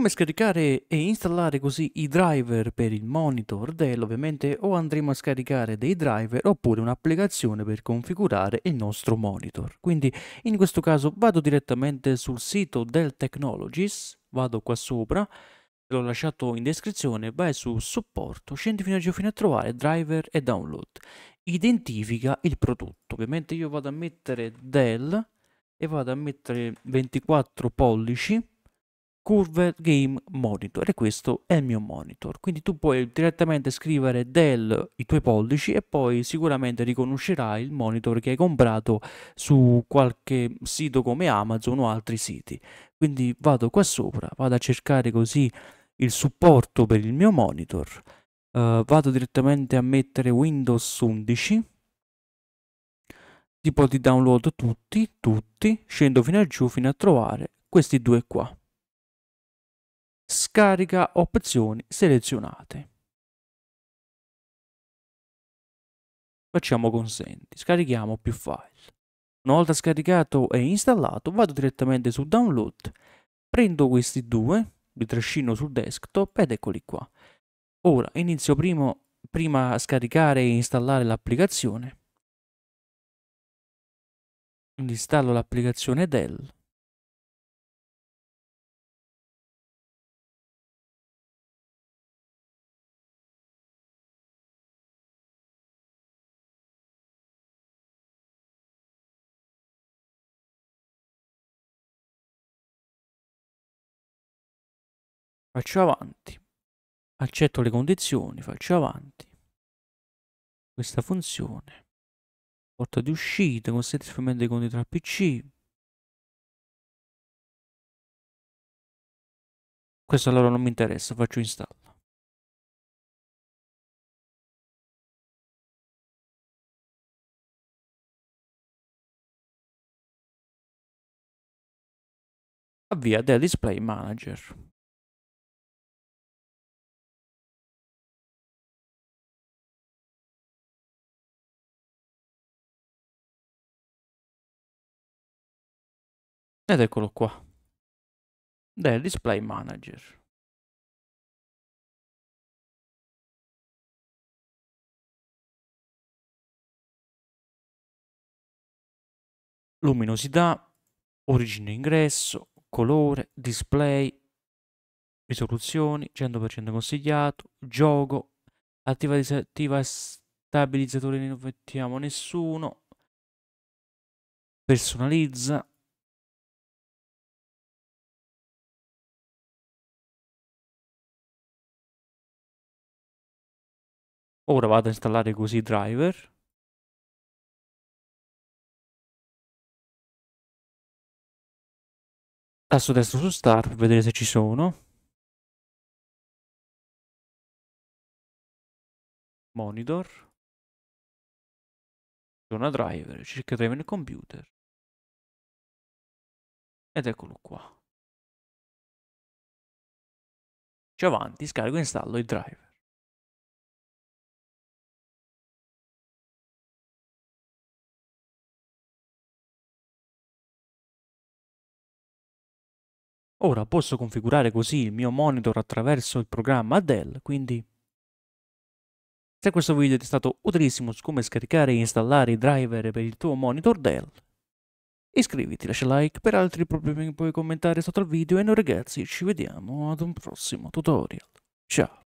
come scaricare e installare così i driver per il monitor Dell ovviamente o andremo a scaricare dei driver oppure un'applicazione per configurare il nostro monitor quindi in questo caso vado direttamente sul sito Dell Technologies vado qua sopra l'ho lasciato in descrizione vai su supporto scendi fino a, giù fino a trovare driver e download identifica il prodotto ovviamente io vado a mettere Dell e vado a mettere 24 pollici Curve Game Monitor e questo è il mio monitor. Quindi tu puoi direttamente scrivere del i tuoi pollici e poi sicuramente riconoscerai il monitor che hai comprato su qualche sito come Amazon o altri siti. Quindi vado qua sopra, vado a cercare così il supporto per il mio monitor. Uh, vado direttamente a mettere Windows 11 tipo di download tutti, tutti, scendo fino a giù fino a trovare questi due qua scarica opzioni selezionate. Facciamo consenti, scarichiamo più file. Una volta scaricato e installato vado direttamente su download, prendo questi due, li trascino sul desktop ed eccoli qua. Ora inizio primo, prima a scaricare e installare l'applicazione. Installo l'applicazione Dell faccio avanti, accetto le condizioni, faccio avanti, questa funzione, porta di uscita, consente il fermento dei conti tra PC, questo allora non mi interessa, faccio install. avvia del display manager Ed eccolo qua. Del display manager. Luminosità, origine ingresso, colore, display, risoluzioni, 100% consigliato, gioco, attiva disattiva stabilizzatore, non mettiamo nessuno, personalizza, Ora vado a installare così i driver. Tasto destro su Start per vedere se ci sono. Monitor. Zona driver, circa driver nel computer. Ed eccolo qua. C'è avanti, scarico e installo il driver. Ora posso configurare così il mio monitor attraverso il programma Dell, quindi... Se questo video ti è stato utilissimo su come scaricare e installare i driver per il tuo monitor Dell, iscriviti, lascia like, per altri problemi puoi commentare sotto al video e noi ragazzi ci vediamo ad un prossimo tutorial. Ciao!